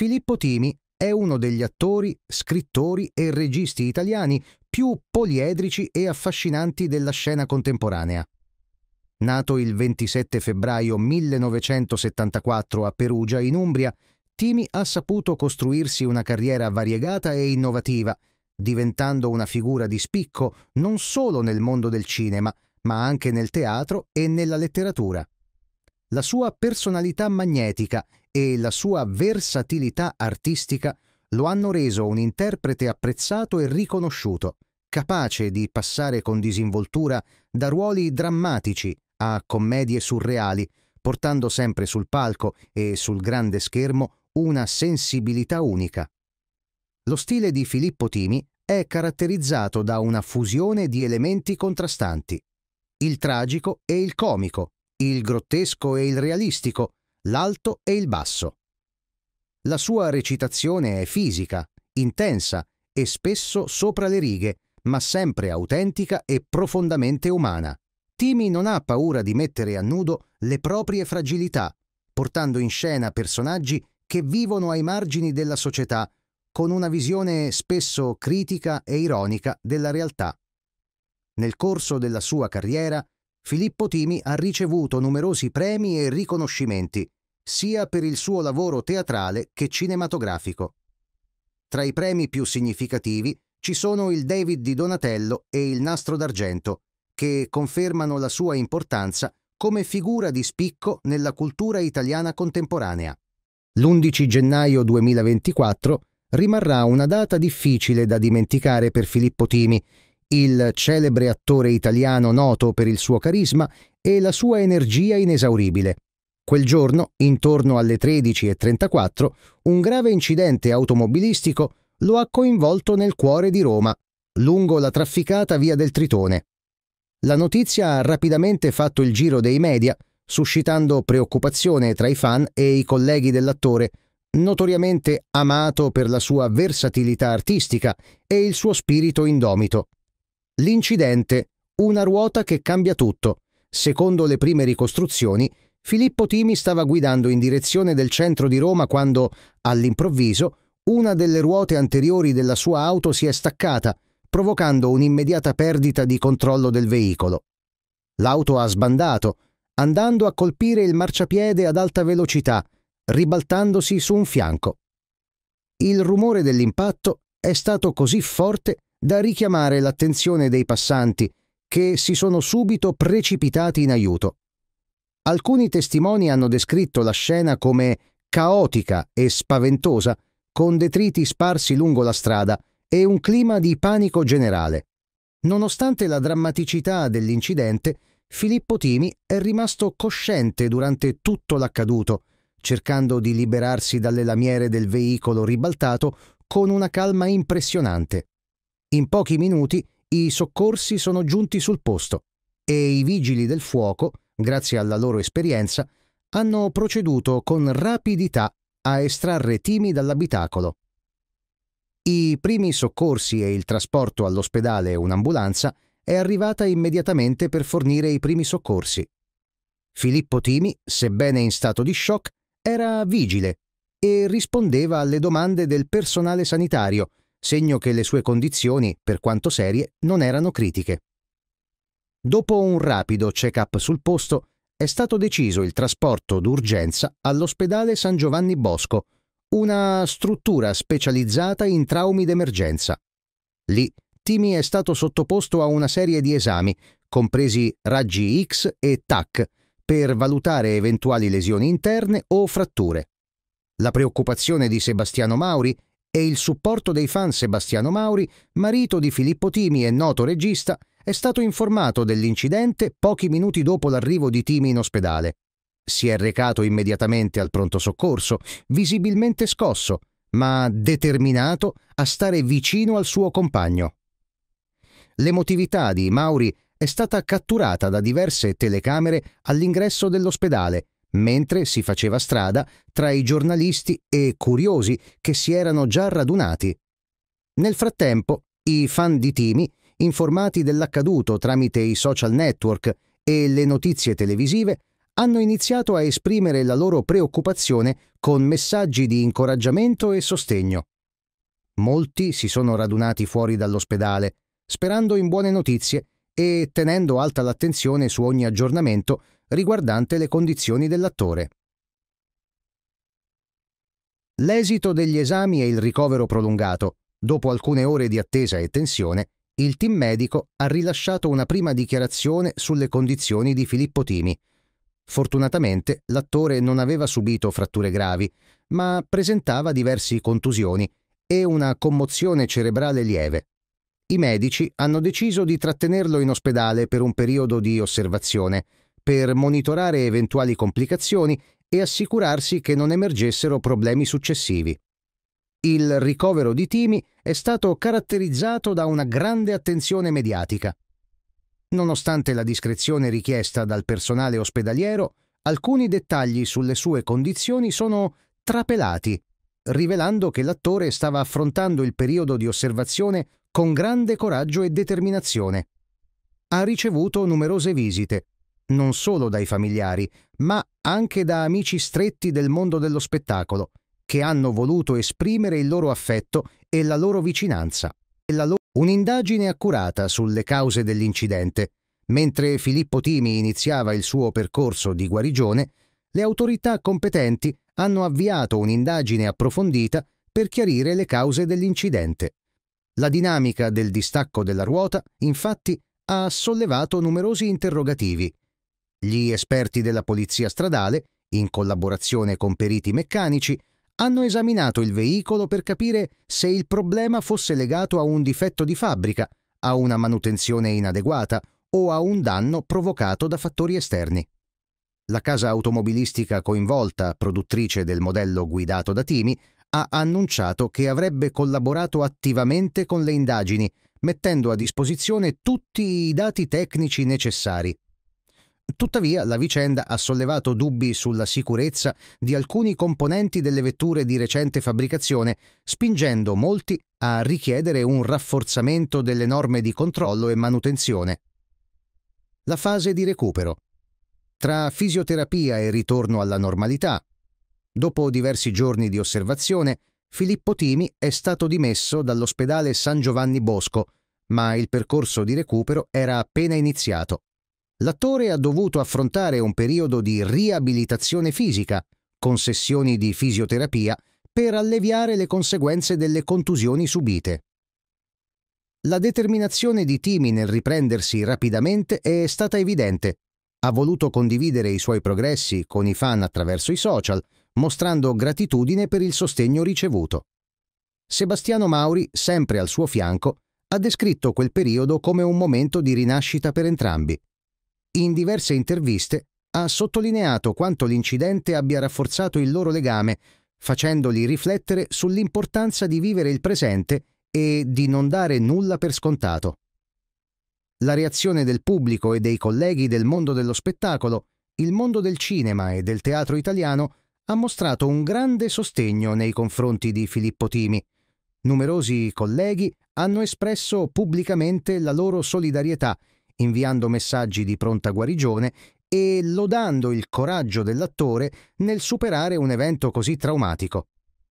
Filippo Timi è uno degli attori, scrittori e registi italiani più poliedrici e affascinanti della scena contemporanea. Nato il 27 febbraio 1974 a Perugia, in Umbria, Timi ha saputo costruirsi una carriera variegata e innovativa, diventando una figura di spicco non solo nel mondo del cinema, ma anche nel teatro e nella letteratura. La sua personalità magnetica e la sua versatilità artistica lo hanno reso un interprete apprezzato e riconosciuto, capace di passare con disinvoltura da ruoli drammatici a commedie surreali, portando sempre sul palco e sul grande schermo una sensibilità unica. Lo stile di Filippo Timi è caratterizzato da una fusione di elementi contrastanti. Il tragico e il comico, il grottesco e il realistico, l'alto e il basso. La sua recitazione è fisica, intensa e spesso sopra le righe, ma sempre autentica e profondamente umana. Timi non ha paura di mettere a nudo le proprie fragilità, portando in scena personaggi che vivono ai margini della società, con una visione spesso critica e ironica della realtà. Nel corso della sua carriera Filippo Timi ha ricevuto numerosi premi e riconoscimenti, sia per il suo lavoro teatrale che cinematografico. Tra i premi più significativi ci sono il David di Donatello e il Nastro d'Argento, che confermano la sua importanza come figura di spicco nella cultura italiana contemporanea. L'11 gennaio 2024 rimarrà una data difficile da dimenticare per Filippo Timi, il celebre attore italiano noto per il suo carisma e la sua energia inesauribile. Quel giorno, intorno alle 13.34, un grave incidente automobilistico lo ha coinvolto nel cuore di Roma, lungo la trafficata via del Tritone. La notizia ha rapidamente fatto il giro dei media, suscitando preoccupazione tra i fan e i colleghi dell'attore, notoriamente amato per la sua versatilità artistica e il suo spirito indomito. L'incidente, una ruota che cambia tutto. Secondo le prime ricostruzioni, Filippo Timi stava guidando in direzione del centro di Roma quando, all'improvviso, una delle ruote anteriori della sua auto si è staccata, provocando un'immediata perdita di controllo del veicolo. L'auto ha sbandato, andando a colpire il marciapiede ad alta velocità, ribaltandosi su un fianco. Il rumore dell'impatto è stato così forte da richiamare l'attenzione dei passanti che si sono subito precipitati in aiuto. Alcuni testimoni hanno descritto la scena come caotica e spaventosa, con detriti sparsi lungo la strada e un clima di panico generale. Nonostante la drammaticità dell'incidente, Filippo Timi è rimasto cosciente durante tutto l'accaduto, cercando di liberarsi dalle lamiere del veicolo ribaltato con una calma impressionante. In pochi minuti i soccorsi sono giunti sul posto e i vigili del fuoco, grazie alla loro esperienza, hanno proceduto con rapidità a estrarre Timi dall'abitacolo. I primi soccorsi e il trasporto all'ospedale e un'ambulanza è arrivata immediatamente per fornire i primi soccorsi. Filippo Timi, sebbene in stato di shock, era vigile e rispondeva alle domande del personale sanitario segno che le sue condizioni, per quanto serie, non erano critiche. Dopo un rapido check-up sul posto, è stato deciso il trasporto d'urgenza all'ospedale San Giovanni Bosco, una struttura specializzata in traumi d'emergenza. Lì Timi è stato sottoposto a una serie di esami, compresi raggi X e TAC, per valutare eventuali lesioni interne o fratture. La preoccupazione di Sebastiano Mauri e il supporto dei fan Sebastiano Mauri, marito di Filippo Timi e noto regista, è stato informato dell'incidente pochi minuti dopo l'arrivo di Timi in ospedale. Si è recato immediatamente al pronto soccorso, visibilmente scosso, ma determinato a stare vicino al suo compagno. L'emotività di Mauri è stata catturata da diverse telecamere all'ingresso dell'ospedale mentre si faceva strada tra i giornalisti e curiosi che si erano già radunati. Nel frattempo, i fan di Timi, informati dell'accaduto tramite i social network e le notizie televisive, hanno iniziato a esprimere la loro preoccupazione con messaggi di incoraggiamento e sostegno. Molti si sono radunati fuori dall'ospedale, sperando in buone notizie e tenendo alta l'attenzione su ogni aggiornamento riguardante le condizioni dell'attore. L'esito degli esami e il ricovero prolungato, dopo alcune ore di attesa e tensione, il team medico ha rilasciato una prima dichiarazione sulle condizioni di Filippo Timi. Fortunatamente l'attore non aveva subito fratture gravi, ma presentava diverse contusioni e una commozione cerebrale lieve. I medici hanno deciso di trattenerlo in ospedale per un periodo di osservazione per monitorare eventuali complicazioni e assicurarsi che non emergessero problemi successivi. Il ricovero di Timi è stato caratterizzato da una grande attenzione mediatica. Nonostante la discrezione richiesta dal personale ospedaliero, alcuni dettagli sulle sue condizioni sono trapelati, rivelando che l'attore stava affrontando il periodo di osservazione con grande coraggio e determinazione. Ha ricevuto numerose visite, non solo dai familiari, ma anche da amici stretti del mondo dello spettacolo, che hanno voluto esprimere il loro affetto e la loro vicinanza. Loro... Un'indagine accurata sulle cause dell'incidente. Mentre Filippo Timi iniziava il suo percorso di guarigione, le autorità competenti hanno avviato un'indagine approfondita per chiarire le cause dell'incidente. La dinamica del distacco della ruota, infatti, ha sollevato numerosi interrogativi, gli esperti della polizia stradale, in collaborazione con periti meccanici, hanno esaminato il veicolo per capire se il problema fosse legato a un difetto di fabbrica, a una manutenzione inadeguata o a un danno provocato da fattori esterni. La casa automobilistica coinvolta, produttrice del modello guidato da Timi, ha annunciato che avrebbe collaborato attivamente con le indagini, mettendo a disposizione tutti i dati tecnici necessari. Tuttavia la vicenda ha sollevato dubbi sulla sicurezza di alcuni componenti delle vetture di recente fabbricazione, spingendo molti a richiedere un rafforzamento delle norme di controllo e manutenzione. La fase di recupero. Tra fisioterapia e ritorno alla normalità. Dopo diversi giorni di osservazione, Filippo Timi è stato dimesso dall'ospedale San Giovanni Bosco, ma il percorso di recupero era appena iniziato l'attore ha dovuto affrontare un periodo di riabilitazione fisica, con sessioni di fisioterapia, per alleviare le conseguenze delle contusioni subite. La determinazione di Timmy nel riprendersi rapidamente è stata evidente. Ha voluto condividere i suoi progressi con i fan attraverso i social, mostrando gratitudine per il sostegno ricevuto. Sebastiano Mauri, sempre al suo fianco, ha descritto quel periodo come un momento di rinascita per entrambi in diverse interviste ha sottolineato quanto l'incidente abbia rafforzato il loro legame, facendoli riflettere sull'importanza di vivere il presente e di non dare nulla per scontato. La reazione del pubblico e dei colleghi del mondo dello spettacolo, il mondo del cinema e del teatro italiano ha mostrato un grande sostegno nei confronti di Filippo Timi. Numerosi colleghi hanno espresso pubblicamente la loro solidarietà inviando messaggi di pronta guarigione e lodando il coraggio dell'attore nel superare un evento così traumatico.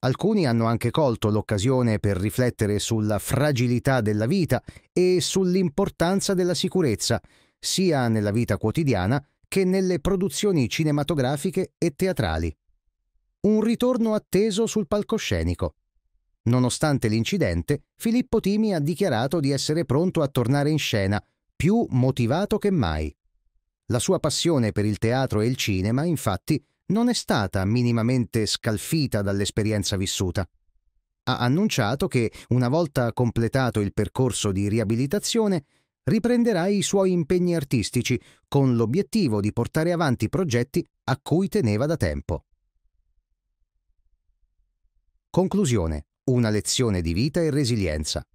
Alcuni hanno anche colto l'occasione per riflettere sulla fragilità della vita e sull'importanza della sicurezza, sia nella vita quotidiana che nelle produzioni cinematografiche e teatrali. Un ritorno atteso sul palcoscenico. Nonostante l'incidente, Filippo Timi ha dichiarato di essere pronto a tornare in scena più motivato che mai. La sua passione per il teatro e il cinema, infatti, non è stata minimamente scalfita dall'esperienza vissuta. Ha annunciato che, una volta completato il percorso di riabilitazione, riprenderà i suoi impegni artistici con l'obiettivo di portare avanti progetti a cui teneva da tempo. Conclusione. Una lezione di vita e resilienza.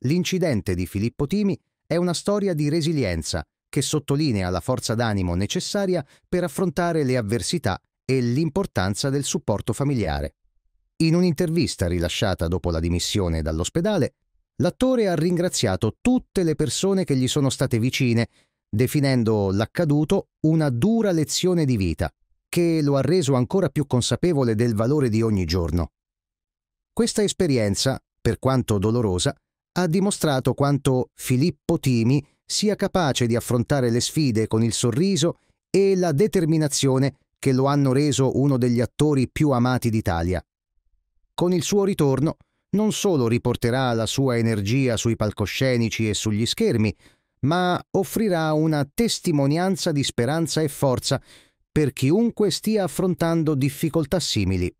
L'incidente di Filippo Timi è una storia di resilienza che sottolinea la forza d'animo necessaria per affrontare le avversità e l'importanza del supporto familiare. In un'intervista rilasciata dopo la dimissione dall'ospedale, l'attore ha ringraziato tutte le persone che gli sono state vicine, definendo l'accaduto una dura lezione di vita, che lo ha reso ancora più consapevole del valore di ogni giorno. Questa esperienza, per quanto dolorosa, ha dimostrato quanto Filippo Timi sia capace di affrontare le sfide con il sorriso e la determinazione che lo hanno reso uno degli attori più amati d'Italia. Con il suo ritorno non solo riporterà la sua energia sui palcoscenici e sugli schermi, ma offrirà una testimonianza di speranza e forza per chiunque stia affrontando difficoltà simili.